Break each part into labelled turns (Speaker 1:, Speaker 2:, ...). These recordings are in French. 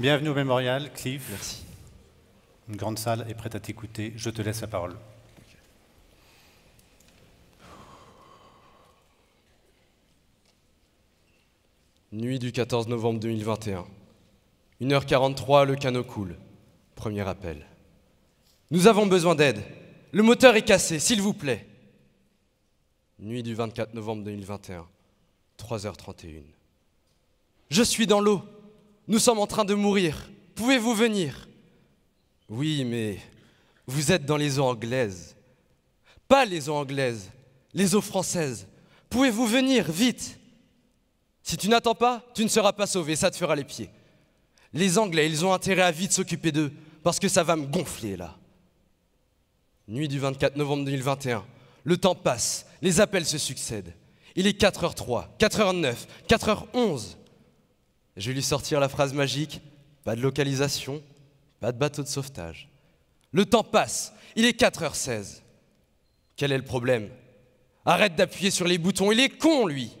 Speaker 1: Bienvenue au Mémorial, Cliff. Merci. Une grande salle est prête à t'écouter. Je te laisse la parole. Nuit du 14 novembre 2021. 1h43, le canot coule. Premier appel. Nous avons besoin d'aide. Le moteur est cassé, s'il vous plaît. Nuit du 24 novembre 2021. 3h31. Je suis dans l'eau. Nous sommes en train de mourir. Pouvez-vous venir Oui, mais vous êtes dans les eaux anglaises. Pas les eaux anglaises, les eaux françaises. Pouvez-vous venir, vite Si tu n'attends pas, tu ne seras pas sauvé, ça te fera les pieds. Les Anglais, ils ont intérêt à vite s'occuper d'eux, parce que ça va me gonfler là. Nuit du 24 novembre 2021, le temps passe, les appels se succèdent. Il est 4h03, 4h09, 4h11. Je vais lui sortir la phrase magique pas de localisation, pas de bateau de sauvetage. Le temps passe, il est 4h16. Quel est le problème Arrête d'appuyer sur les boutons, il est con, lui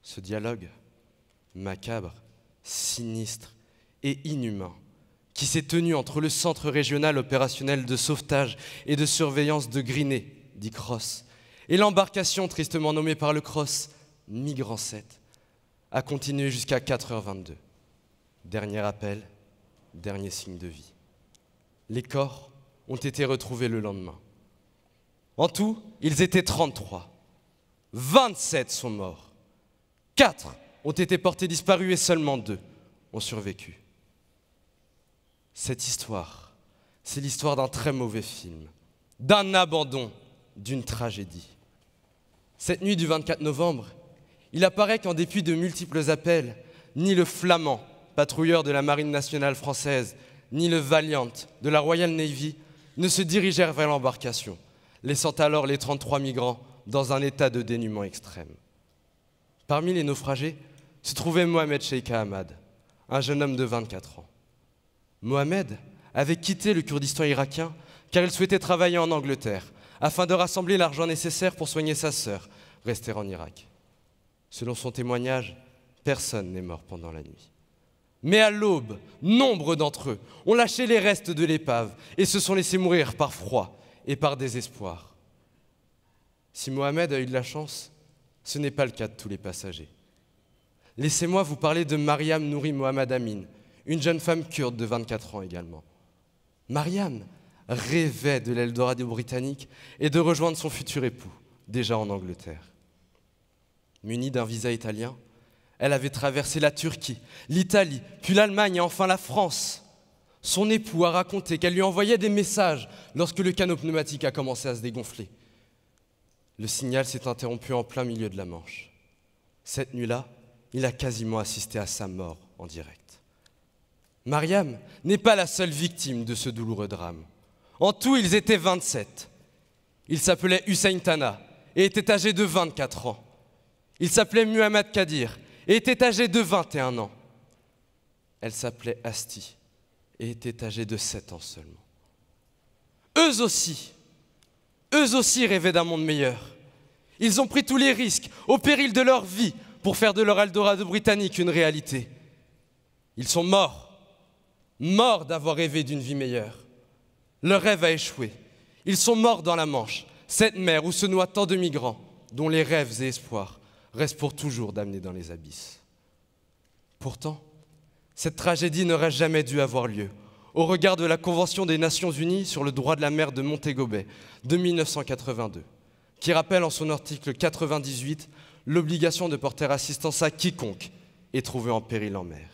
Speaker 1: Ce dialogue, macabre, sinistre et inhumain, qui s'est tenu entre le centre régional opérationnel de sauvetage et de surveillance de Griné, dit Cross, et l'embarcation tristement nommée par le Cross, Migrant 7, a continué jusqu'à 4h22. Dernier appel, dernier signe de vie. Les corps ont été retrouvés le lendemain. En tout, ils étaient 33. 27 sont morts. 4 ont été portés disparus et seulement 2 ont survécu. Cette histoire, c'est l'histoire d'un très mauvais film, d'un abandon, d'une tragédie. Cette nuit du 24 novembre, il apparaît qu'en dépit de multiples appels, ni le Flamand, patrouilleur de la Marine nationale française, ni le Valiant de la Royal Navy ne se dirigèrent vers l'embarcation, laissant alors les 33 migrants dans un état de dénuement extrême. Parmi les naufragés se trouvait Mohamed Sheikh Ahmad, un jeune homme de 24 ans. Mohamed avait quitté le Kurdistan irakien car il souhaitait travailler en Angleterre afin de rassembler l'argent nécessaire pour soigner sa sœur, restée en Irak. Selon son témoignage, personne n'est mort pendant la nuit. Mais à l'aube, nombre d'entre eux ont lâché les restes de l'épave et se sont laissés mourir par froid et par désespoir. Si Mohamed a eu de la chance, ce n'est pas le cas de tous les passagers. Laissez-moi vous parler de Mariam Nouri Mohamed Amin, une jeune femme kurde de 24 ans également. Mariam rêvait de l'Eldorado britannique et de rejoindre son futur époux, déjà en Angleterre munie d'un visa italien. Elle avait traversé la Turquie, l'Italie, puis l'Allemagne et enfin la France. Son époux a raconté qu'elle lui envoyait des messages lorsque le canot pneumatique a commencé à se dégonfler. Le signal s'est interrompu en plein milieu de la Manche. Cette nuit-là, il a quasiment assisté à sa mort en direct. Mariam n'est pas la seule victime de ce douloureux drame. En tout, ils étaient 27. Il s'appelait Hussein Tana et était âgé de 24 ans. Il s'appelait Muhammad Kadir et était âgé de 21 ans. Elle s'appelait Asti et était âgée de 7 ans seulement. Eux aussi, eux aussi rêvaient d'un monde meilleur. Ils ont pris tous les risques, au péril de leur vie, pour faire de leur Eldorado britannique une réalité. Ils sont morts, morts d'avoir rêvé d'une vie meilleure. Leur rêve a échoué. Ils sont morts dans la Manche, cette mer où se noient tant de migrants, dont les rêves et espoirs reste pour toujours d'amener dans les abysses. Pourtant, cette tragédie n'aurait jamais dû avoir lieu. Au regard de la Convention des Nations Unies sur le droit de la mer de Montégobet de 1982, qui rappelle en son article 98 l'obligation de porter assistance à quiconque est trouvé en péril en mer.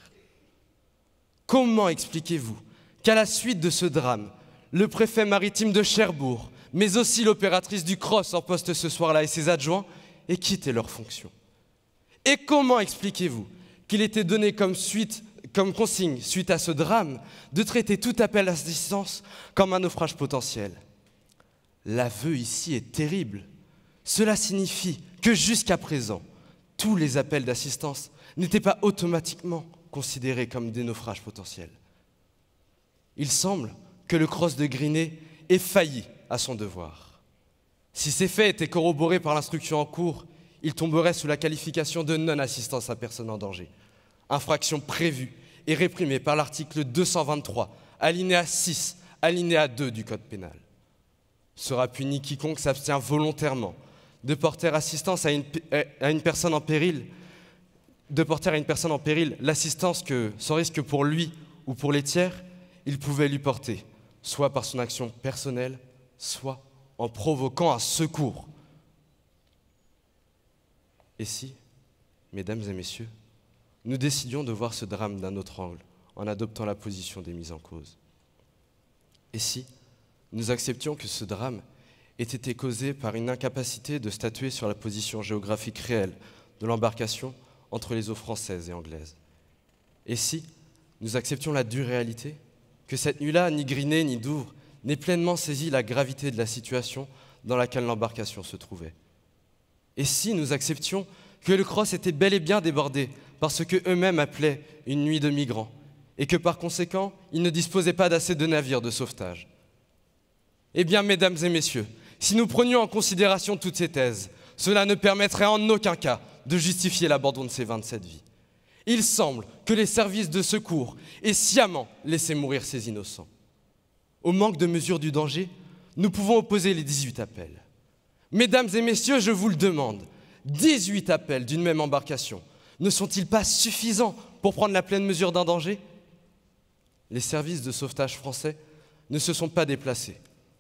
Speaker 1: Comment expliquez-vous qu'à la suite de ce drame, le préfet maritime de Cherbourg, mais aussi l'opératrice du Cross en poste ce soir-là et ses adjoints, et quitter leurs fonctions. Et comment expliquez-vous qu'il était donné comme consigne, suite à ce drame, de traiter tout appel à distance comme un naufrage potentiel. L'aveu ici est terrible. Cela signifie que jusqu'à présent, tous les appels d'assistance n'étaient pas automatiquement considérés comme des naufrages potentiels. Il semble que le cross de Grinet ait failli à son devoir. Si ces faits étaient corroborés par l'instruction en cours, ils tomberaient sous la qualification de non-assistance à personne en danger, infraction prévue et réprimée par l'article 223, alinéa 6, alinéa 2 du Code pénal. Sera puni quiconque s'abstient volontairement de porter assistance à une, euh, à une personne en péril, de porter à une personne en péril l'assistance que, sans risque pour lui ou pour les tiers, il pouvait lui porter, soit par son action personnelle, soit en provoquant un secours. Et si, mesdames et messieurs, nous décidions de voir ce drame d'un autre angle, en adoptant la position des mises en cause Et si nous acceptions que ce drame ait été causé par une incapacité de statuer sur la position géographique réelle de l'embarcation entre les eaux françaises et anglaises Et si nous acceptions la dure réalité que cette nuit-là, ni Griné ni d'ouvre, n'ait pleinement saisi la gravité de la situation dans laquelle l'embarcation se trouvait. Et si nous acceptions que le cross était bel et bien débordé par ce queux mêmes appelaient une nuit de migrants, et que par conséquent, ils ne disposaient pas d'assez de navires de sauvetage. Eh bien, mesdames et messieurs, si nous prenions en considération toutes ces thèses, cela ne permettrait en aucun cas de justifier l'abandon de ces 27 vies. Il semble que les services de secours aient sciemment laissé mourir ces innocents au manque de mesure du danger, nous pouvons opposer les 18 appels. Mesdames et messieurs, je vous le demande, 18 appels d'une même embarcation ne sont-ils pas suffisants pour prendre la pleine mesure d'un danger Les services de sauvetage français ne se sont pas déplacés,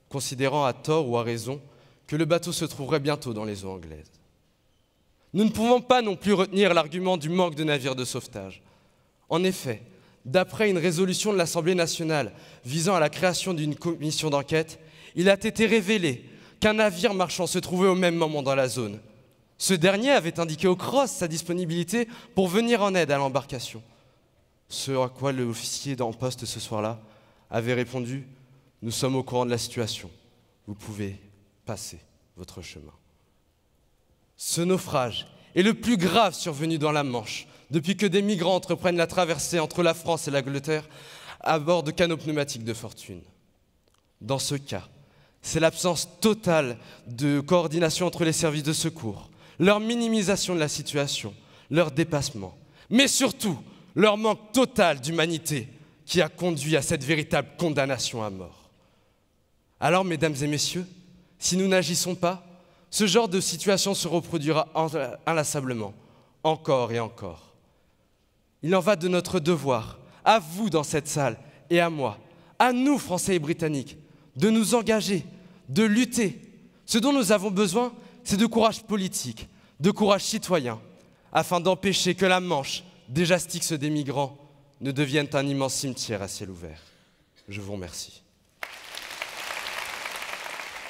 Speaker 1: considérant à tort ou à raison que le bateau se trouverait bientôt dans les eaux anglaises. Nous ne pouvons pas non plus retenir l'argument du manque de navires de sauvetage. En effet, d'après une résolution de l'Assemblée nationale visant à la création d'une commission d'enquête, il a été révélé qu'un navire marchand se trouvait au même moment dans la zone. Ce dernier avait indiqué au cross sa disponibilité pour venir en aide à l'embarcation. Ce à quoi l'officier en poste ce soir-là avait répondu Nous sommes au courant de la situation. Vous pouvez passer votre chemin. Ce naufrage est le plus grave survenu dans la Manche depuis que des migrants entreprennent la traversée entre la France et l'Angleterre à bord de canaux pneumatiques de fortune. Dans ce cas, c'est l'absence totale de coordination entre les services de secours, leur minimisation de la situation, leur dépassement, mais surtout leur manque total d'humanité qui a conduit à cette véritable condamnation à mort. Alors, mesdames et messieurs, si nous n'agissons pas, ce genre de situation se reproduira inlassablement, encore et encore. Il en va de notre devoir, à vous dans cette salle et à moi, à nous Français et Britanniques, de nous engager, de lutter. Ce dont nous avons besoin, c'est de courage politique, de courage citoyen, afin d'empêcher que la Manche, déjà stixe des migrants, ne devienne un immense cimetière à ciel ouvert. Je vous remercie.